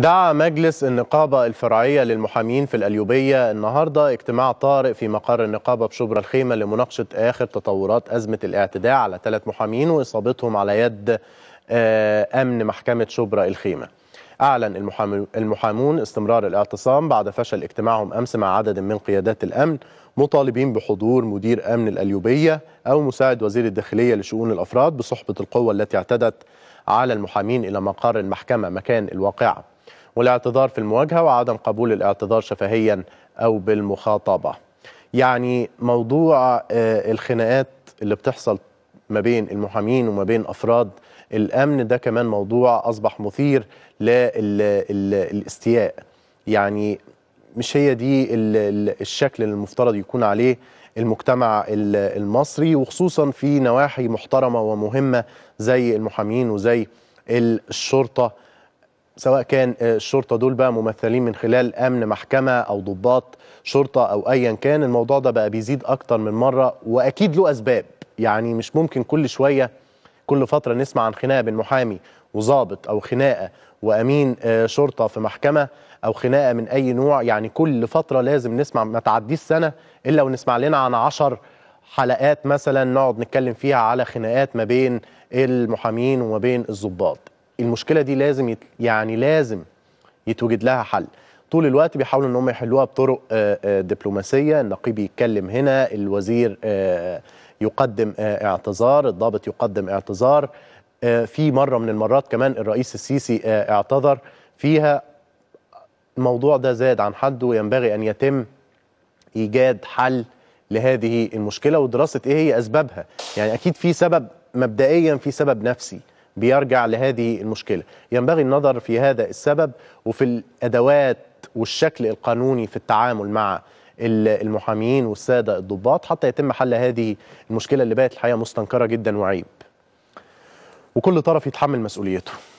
دعا مجلس النقابة الفرعية للمحامين في الأليوبية النهاردة اجتماع طارئ في مقر النقابة بشبرا الخيمة لمناقشة آخر تطورات أزمة الاعتداء على ثلاث محامين وإصابتهم على يد آه، أمن محكمة شبرا الخيمة أعلن المحامون استمرار الاعتصام بعد فشل اجتماعهم أمس مع عدد من قيادات الأمن مطالبين بحضور مدير أمن الأليوبية أو مساعد وزير الداخلية لشؤون الأفراد بصحبة القوة التي اعتدت على المحامين إلى مقر المحكمة مكان الواقعة والاعتذار في المواجهة وعدم قبول الاعتذار شفهيا أو بالمخاطبة يعني موضوع آه، الخناقات اللي بتحصل ما بين المحامين وما بين أفراد الأمن ده كمان موضوع أصبح مثير للاستياء يعني مش هي دي الشكل اللي المفترض يكون عليه المجتمع المصري وخصوصا في نواحي محترمه ومهمه زي المحامين وزي الشرطه سواء كان آه، الشرطه دول بقى ممثلين من خلال امن محكمه او ضباط شرطه او ايا كان الموضوع ده بقى بيزيد اكتر من مره واكيد له اسباب يعني مش ممكن كل شويه كل فتره نسمع عن خناقه بين محامي وظابط او خناقه وامين آه، شرطه في محكمه او خناقه من اي نوع يعني كل فتره لازم نسمع ما تعديش سنه الا ونسمع لنا عن عشر حلقات مثلا نقعد نتكلم فيها على خناقات ما بين المحامين وما بين الضباط المشكله دي لازم يت... يعني لازم يتوجد لها حل طول الوقت بيحاولوا ان هم يحلوها بطرق آه، آه، دبلوماسيه النقيب يتكلم هنا الوزير آه، يقدم اعتذار الضابط يقدم اعتذار في مره من المرات كمان الرئيس السيسي اعتذر فيها الموضوع ده زاد عن حده وينبغي ان يتم ايجاد حل لهذه المشكله ودراسه ايه هي اسبابها يعني اكيد في سبب مبدئيا في سبب نفسي بيرجع لهذه المشكله ينبغي النظر في هذا السبب وفي الادوات والشكل القانوني في التعامل مع المحامين والساده الضباط حتى يتم حل هذه المشكله اللي بقت الحقيقه مستنكره جدا وعيب وكل طرف يتحمل مسؤوليته